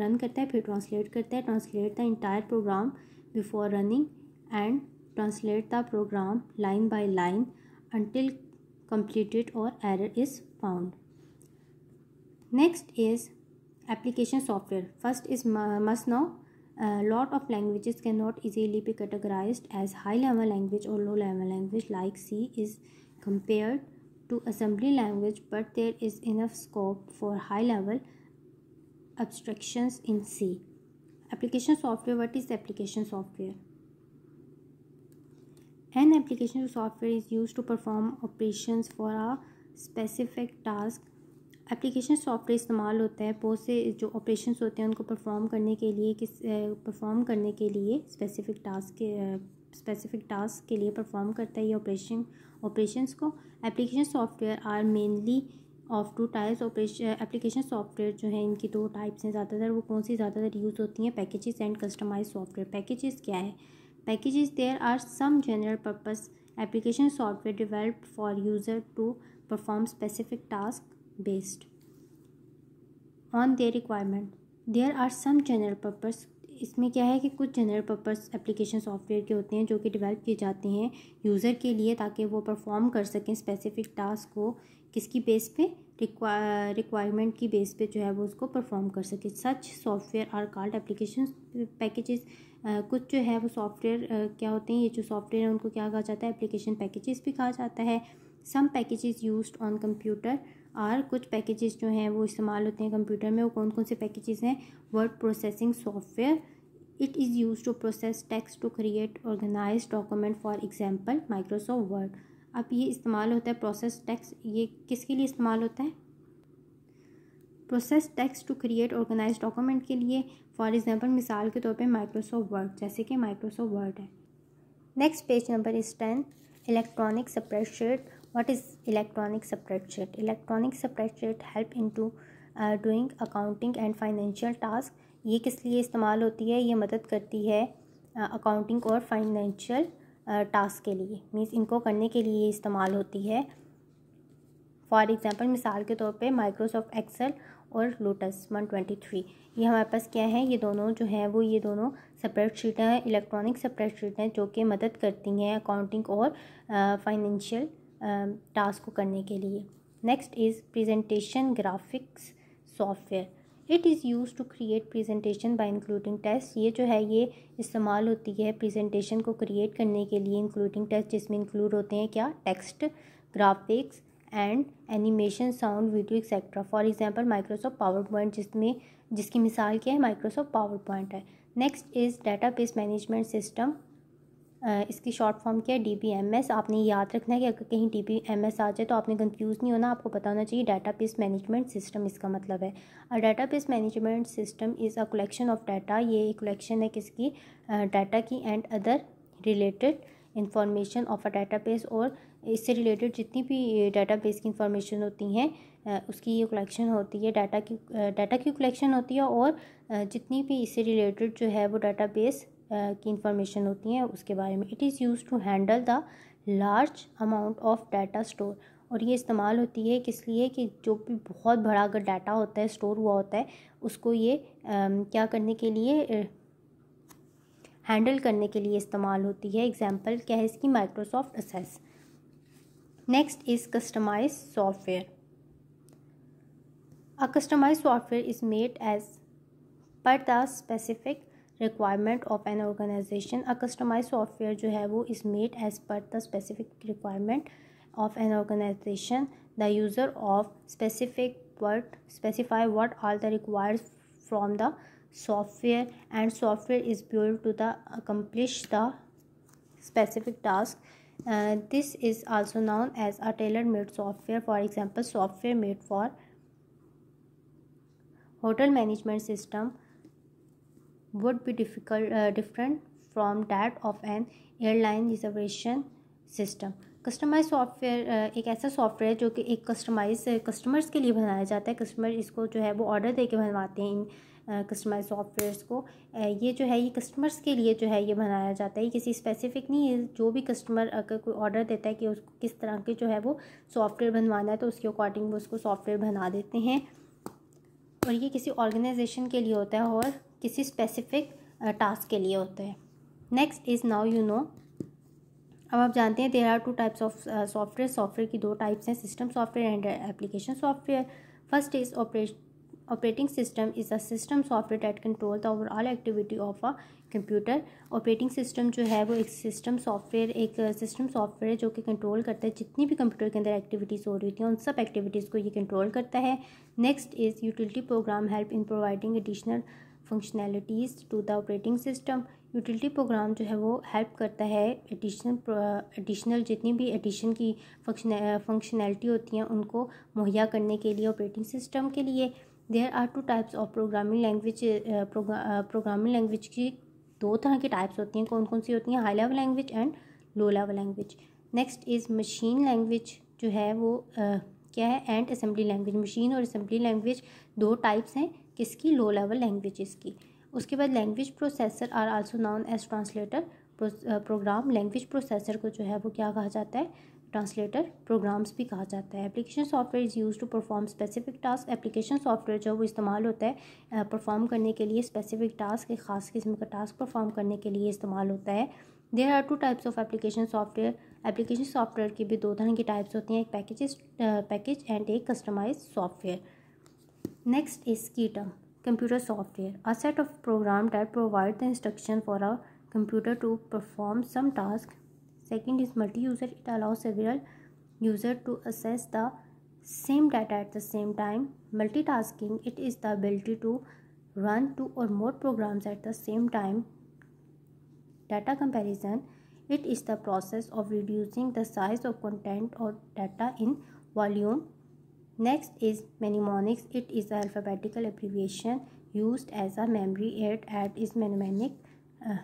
Run करता है फिर ट्रांसलेट करता है translate the entire program before running and translate the program line by line until completed और error is found next is application software first is must no lot of languages can not easily be categorize as high level language और low level language like C is compare to assembly language but there is enough scope for high level abstractions in C. Application software, what is application software? An application software is used to perform operations for a specific task. Application software इस्तेमाल होता है बहुत से जो operation होते हैं उनको perform करने के लिए किस परफॉर्म करने के लिए स्पेसिफिक टास्क के स्पेसिफिक टास्क के लिए परफॉर्म करता है ये ऑपरेशन ऑपरेशंस को application software are mainly of two types operation application software जो है इनकी दो टाइप्स हैं ज़्यादातर वो कौन सी ज़्यादातर यूज़ होती हैं packages and customize software packages क्या है packages there are some general purpose application software develop for user to perform specific task based on their requirement there are some general purpose इसमें क्या है कि कुछ जनरल पर्पस एप्लीकेशन सॉफ्टवेयर के होते हैं जो कि डेवलप किए जाते हैं यूज़र के लिए ताकि वो परफॉर्म कर सकें स्पेसिफिक टास्क को किसकी बेस पे रिक्वायरमेंट की बेस पे जो है वो उसको परफॉर्म कर सके such software are called application packages कुछ जो है वो सॉफ्टवेयर क्या होते हैं ये जो सॉफ्टवेयर है उनको क्या कहा जाता है एप्लीकेशन पैकेजेस भी कहा जाता है some packages use on computer और कुछ पैकेजेस जो हैं वो इस्तेमाल होते हैं कंप्यूटर में वो कौन कौन से पैकेजेस हैं word processing software it is use to process text to create organize document for example Microsoft Word अब ये इस्तेमाल होता है प्रोसेस टेक्स ये किसके लिए इस्तेमाल होता है process text to create organize document के लिए फॉर एग्जाम्पल मिसाल के तौर पर माइक्रोसॉफ्ट वर्ड जैसे कि माइक्रोसॉफ्ट वर्ड है next page number is ten electronic spreadsheet what is electronic spreadsheet electronic spreadsheet help into doing accounting and financial task ये किस लिए इस्तेमाल होती है ये मदद करती है अकाउंटिंग uh, और फाइनेंशियल टास्क uh, के लिए मीन्स इनको करने के लिए इस्तेमाल होती है फॉर एग्ज़ाम्पल मिसाल के तौर पे माइक्रोसॉफ्ट एक्सेल और लोटस वन ट्वेंटी थ्री ये हमारे पास क्या है ये दोनों जो हैं वो ये दोनों सेपरेट शीटें हैं इलेक्ट्रॉनिक सेपरेट शीटें हैं जो कि मदद करती हैं अकाउंटिंग और फाइनेंशियल uh, टास्क को करने के लिए next is presentation graphics software it is use to create presentation by including text ये जो है ये इस्तेमाल होती है प्रेजेंटेशन को क्रिएट करने के लिए इंक्लूडिंग टेस्ट जिसमें इंक्लूड होते हैं क्या text graphics and animation sound video etcetera for example Microsoft PowerPoint जिसमें जिसकी मिसाल क्या है माइक्रोसॉफ्ट पावर पॉइंट है next is base management system इसकी शॉर्ट फॉर्म क्या है डी बी एम एस आपने याद रखना है कि अगर कहीं डी पी एम एस आ जाए तो आपने कंफ्यूज नहीं होना आपको पता होना चाहिए डाटा बेस मैनेजमेंट सिस्टम इसका मतलब है और database management system is a collection of data ये एक कलेक्शन है किसकी डाटा की and other related information of a database और इससे रिलेटेड जितनी भी डाटा बेस की इंफॉर्मेशन होती हैं उसकी ये कलेक्शन होती है डाटा की डाटा की कलेक्शन होती है और जितनी भी इससे रिलेटेड जो है वो डाटा बेस की इंफॉर्मेशन होती हैं उसके बारे में it is use to handle the large amount of data store और ये इस्तेमाल होती है किस लिए कि जो भी बहुत बड़ा अगर डाटा होता है स्टोर हुआ होता है उसको ये आ, क्या करने के लिए हैंडल करने के लिए इस्तेमाल होती है एग्जाम्पल क्या है इसकी Microsoft Access next is customize software a customize software is made as per the specific requirement of an organization a customize software जो है वो is made as per the specific requirement of an organization the user of specific word specify word are the required from the software and software is built to the accomplish the specific task this is also known as a tailor made software for example software made for hotel management system would be difficult, uh, different from that of an airline reservation system. Customize software uh, एक ऐसा software जो कि एक customise customers uh, के लिए बनाया जाता है कस्टमर इसको जो है वो ऑर्डर दे के बनवाते हैं इन कस्टमाइज uh, सॉफ्टवेयर्स को ये जो है ये कस्टमर्स के लिए जो है ये बनाया जाता है किसी स्पेसिफिक नहीं है जो भी कस्टमर अगर कोई ऑर्डर देता है कि उसको किस तरह के जो है वो सॉफ्टवेयर बनवाना है तो उसके अकॉर्डिंग वो उसको सॉफ्टवेयर बना देते हैं और ये किसी ऑर्गेनाइजेशन के लिए होता है और किसी स्पेसिफिक टास्क के लिए होते हैं next is now you know अब आप जानते हैं there are two types of software software की दो टाइप्स हैं system software and application software first is operate operating system is a system software that control the overall activity of a computer operating system जो है वो एक system software एक system software है जो कि कंट्रोल करता है जितनी भी कंप्यूटर के अंदर एक्टिविटीज़ हो रही होती हैं उन सब एक्टिविटीज़ को ये कंट्रोल करता है next is utility program help in providing additional functionalities to the operating system utility program जो है वो हेल्प करता है एडिशनल एडिशनल जितनी भी एडिशन की फंक्शन फंक्शनैलिटी होती हैं उनको मुहैया करने के लिए ऑपरेटिंग सिस्टम के लिए there are two types of programming language programming language की दो तरह की टाइप्स होती हैं कौन कौन सी होती हैं high level language and low level language next is machine language जो है वो uh, क्या है एंड असम्बली लैंग्वेज मशीन और असम्बली लैंग्वेज दो टाइप्स हैं किसकी लो लेवल लैंग्वेजेस की उसके बाद language processor are also known as translator program language processor को जो है वो क्या कहा जाता है ट्रांसलेटर प्रोग्राम्स भी कहा जाता है application software is use to perform specific task application software जो वो इस्तेमाल होता है परफॉर्म करने के लिए स्पेसिफिक टास्क एक ख़ास किस्म का टास्क परफॉर्म करने के लिए इस्तेमाल होता है there are two types of application software application software की भी दो तरह की टाइप्स होती हैं एक पैकेज पैकेज एंड एक customize software Next is Keter, computer software, a set of programs that provide the instruction for a computer to perform some task. Second is multi-user, it allows several users to access the same data at the same time. Multitasking, it is the ability to run two or more programs at the same time. Data comparison, it is the process of reducing the size of content or data in volume Next is mnemonics. It is an alphabetical abbreviation used as a memory aid and is mnemonic uh,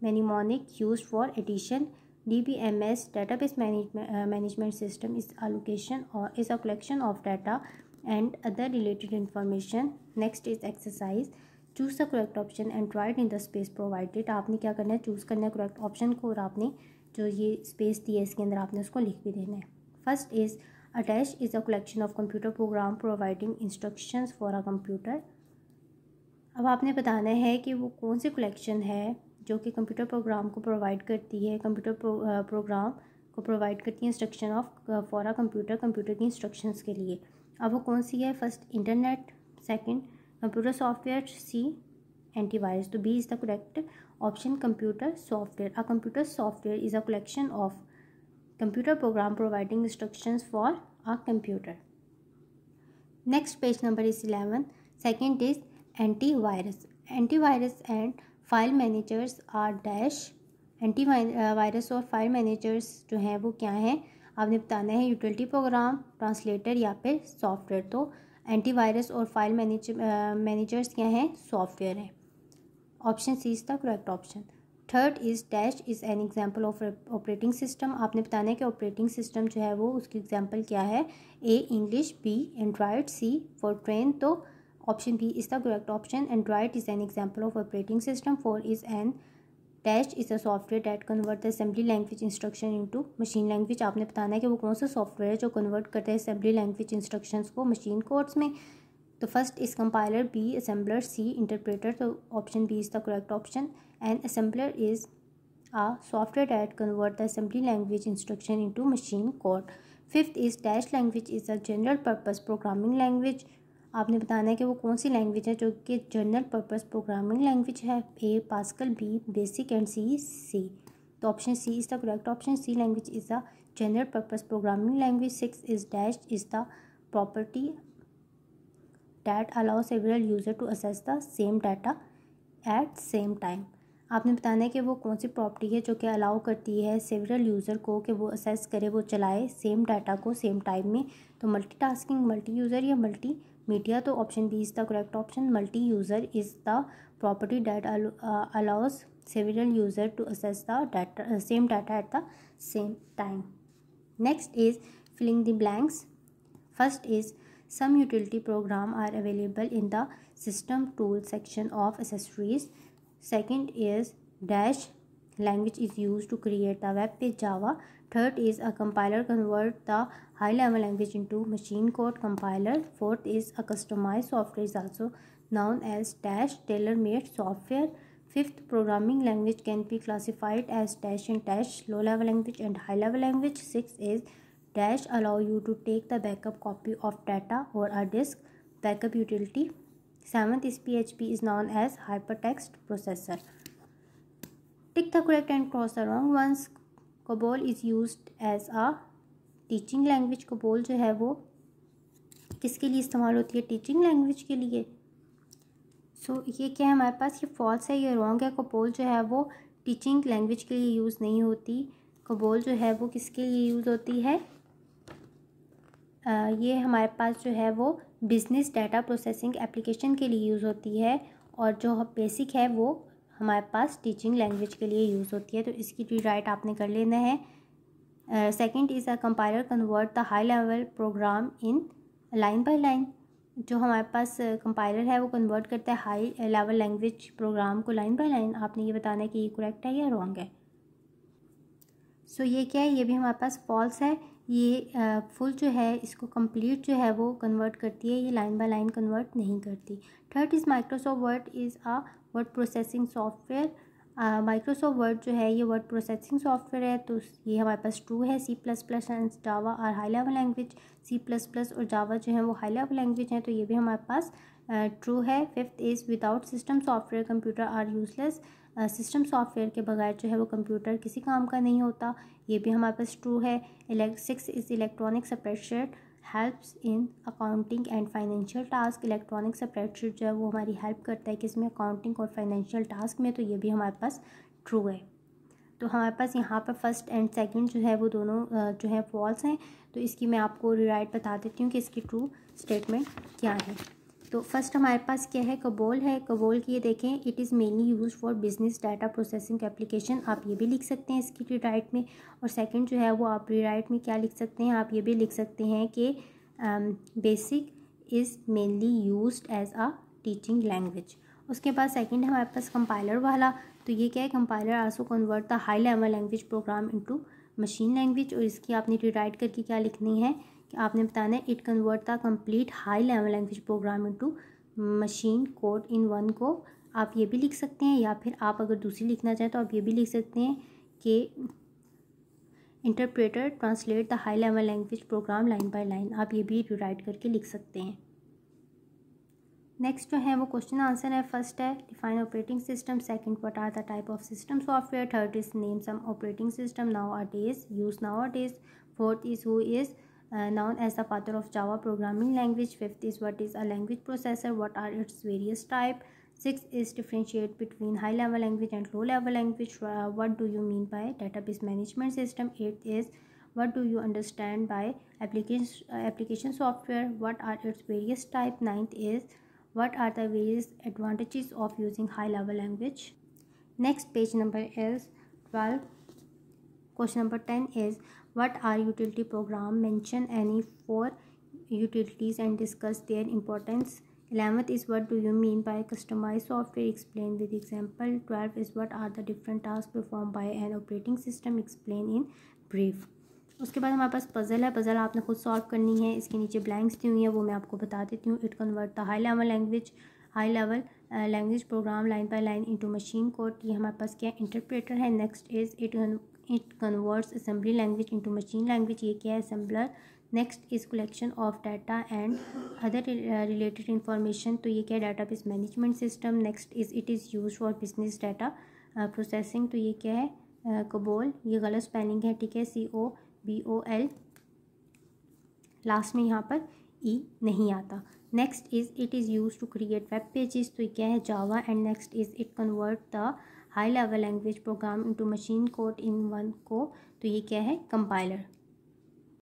mnemonic used for addition. DBMS database management, uh, management system is allocation or is a collection of data and other related information. Next is exercise. Choose the correct option and write in the space provided आपने क्या करना है choose करना है correct option को और आपने जो ये स्पेस दी है इसके अंदर आपने उसको लिख भी देना है first is attach is a collection of computer program providing instruction for a computer अब आपने बताना है कि वो कौन सी कलेक्शन है जो कि कंप्यूटर प्रोग्राम को प्रोवाइड करती है कंप्यूटर प्रोग्राम को प्रोवाइड करती है instruction of for a computer computer की इंस्ट्रक्शन के लिए अब वो कौन सी है first internet second computer software C antivirus तो B is the correct option computer software a computer software is a collection of program providing instruction for a for next page number is eleven second is antivirus antivirus and file managers are dash antivirus और file managers जो हैं वो क्या हैं आपने बताना है utility programme translator या फिर सॉफ्टवेयर तो एंटी वायरस और फाइल मैनेज मैनेजर्स क्या हैं सॉफ्टवेयर हैं option C is the correct option third is dash is an example of operating system आपने बताना है कि ऑपरेटिंग सिस्टम जो है वो उसकी एग्जाम्पल क्या है A English B Android C Fortran तो option B is the correct option Android is an example of operating system four is an dash is a software that convert assembly language instruction into machine language आपने बताना है कि वो कौन सा software है जो कन्वर्ट करता है असेंबली लैंग्वेज इंस्ट्रक्शंस को मशीन कोड्स में तो first is compiler B assembler C interpreter तो option B is the correct option An assembler is a software that convert the assembly language instruction into machine code. Fifth is dash language is a general purpose programming language आपने बताना है कि वो कौन सी language है जो कि general purpose programming language है A Pascal B BASIC and C C तो option C is the correct option C language is the general purpose programming language six is dash is the property that allow several user to access the same data at same time आपने बताना है कि वो कौन सी property है जो कि allow करती है सेवरल यूज़र को कि वो असेस करे वो चलाए सेम डाटा को सेम टाइम में तो मल्टी टास्किंग मल्टी यूज़र या मल्टी मीडिया तो option B is the correct option multiuser is the property that allows several user to access the data same data at the same time next is filling the blanks first is some utility program are available in the system tool section of accessories Second is dash language is used to create the web page Java. Third is a compiler convert the high level language into machine code compiler. Fourth is a customized software is also known as dash tailor made software. Fifth, programming language can be classified as dash and dash low level language and high level language. Six is dash allow you to take the backup copy of data or a disk backup utility seven is P H P is known as hypertext processor tick the correct and cross the wrong ones COBOL is use as a teaching language COBOL जो है वो किसके लिए इस्तेमाल होती है teaching language के लिए सो so, ये क्या है हमारे पास ये फॉल्स है ये रॉन्ग है कोबोल जो है वो टीचिंग लैंग्वेज के लिए यूज़ नहीं होती कोबोल जो है वो किसके लिए यूज़ होती है आ, ये हमारे पास जो है वो बिज़नेस डाटा प्रोसेसिंग एप्लीकेशन के लिए यूज़ होती है और जो बेसिक है वो हमारे पास टीचिंग लैंग्वेज के लिए यूज़ होती है तो इसकी राइट आपने कर लेना है second is a compiler convert the high level program in line by line जो हमारे पास कंपाइलर है वो कन्वर्ट करता है हाई लेवल लैंग्वेज प्रोग्राम को लाइन बाय लाइन आपने ये बताना है कि ये करेक्ट है या रॉन्ग है सो so, ये क्या है ये भी हमारे पास फॉल्स है ये फुल जो है इसको कंप्लीट जो है वो कन्वर्ट करती है ये लाइन बाय लाइन कन्वर्ट नहीं करती third is Microsoft Word is a word processing software Microsoft Word जो है ये वर्ड प्रोसेसिंग सॉफ्टवेयर है तो ये हमारे पास ट्रू है C plus plus and Java और high level language C plus plus और जावा जो है वो हाई लेवल लैंग्वेज है तो ये भी हमारे पास ट्रू uh, है fifth is without system software computer are useless system software के बगैर जो है वो कंप्यूटर किसी काम का नहीं होता ये भी हमारे पास ट्रू है six is electronic spreadsheet helps in accounting and financial task electronic spreadsheet जो है वो हमारी हेल्प करता है कि इसमें अकाउंटिंग और फाइनेंशियल टास्क में तो ये भी हमारे पास ट्रू है तो हमारे पास यहाँ पर फर्स्ट एंड सेकेंड जो है वो दोनों जो है फॉल्स हैं तो इसकी मैं आपको रिराइट बता देती हूँ कि इसकी ट्रू स्टेटमेंट क्या है तो फर्स्ट हमारे पास क्या है कबोल है कबोल की ये देखें it is mainly use for business data processing application आप ये भी लिख सकते हैं इसकी रीराइट में और सेकंड जो है वो आप रीराइट में क्या लिख सकते हैं आप ये भी लिख सकते हैं कि BASIC is mainly use as a teaching language उसके बाद सेकंड हमारे पास कंपाइलर वाला तो ये क्या है compiler also convert the high level language program into machine language और इसकी आपने रीराइट करके क्या लिखनी है आपने बताना है it convert the complete high level language into machine code in one को आप ये भी लिख सकते हैं या फिर आप अगर दूसरी लिखना चाहें तो आप ये भी लिख सकते हैं कि interpreter translate the high level language program line by line आप ये भी राइट करके लिख सकते हैं नेक्स्ट जो है वो क्वेश्चन आंसर है फर्स्ट है define operating system second what are the type of system software third is name some operating system nowadays use nowadays fourth is who is Uh, known as the father of Java programming language. Fifth is what is a language processor, what are its various type. Six is differentiate between high level language and low level language. Uh, what do you mean by database management system? Eighth is what do you understand by application, uh, application software? What are its various type? Ninth is what are the various advantages of using high level language? Next page number is 12. Question number 10 is what are utility program mention any for utilities and discuss their importance 11th is what do you mean by customized software explain with example 12 is what are the different tasks performed by an operating system explain in brief उसके बाद हमारे पास puzzle है puzzle आपने खुद solve करनी है इसके नीचे ब्लैंक्स दी हुई हैं वो मैं आपको बता देती हूँ it convert the high level language high level language program line by line into machine code ये हमारे पास क्या इंटरप्रेटर है next is it it converts assembly language into machine language ये क्या है assembler next is collection of data and other related information तो ये क्या है database management system next is it is use for business data processing तो ये क्या है कबोल uh, ये गलत स्पेलिंग है ठीक है C O B O L last में यहाँ पर ई नहीं आता next is it is use to create web pages तो क्या है Java and next is it convert the high level language program into machine code in one को तो ये क्या है कंपाइलर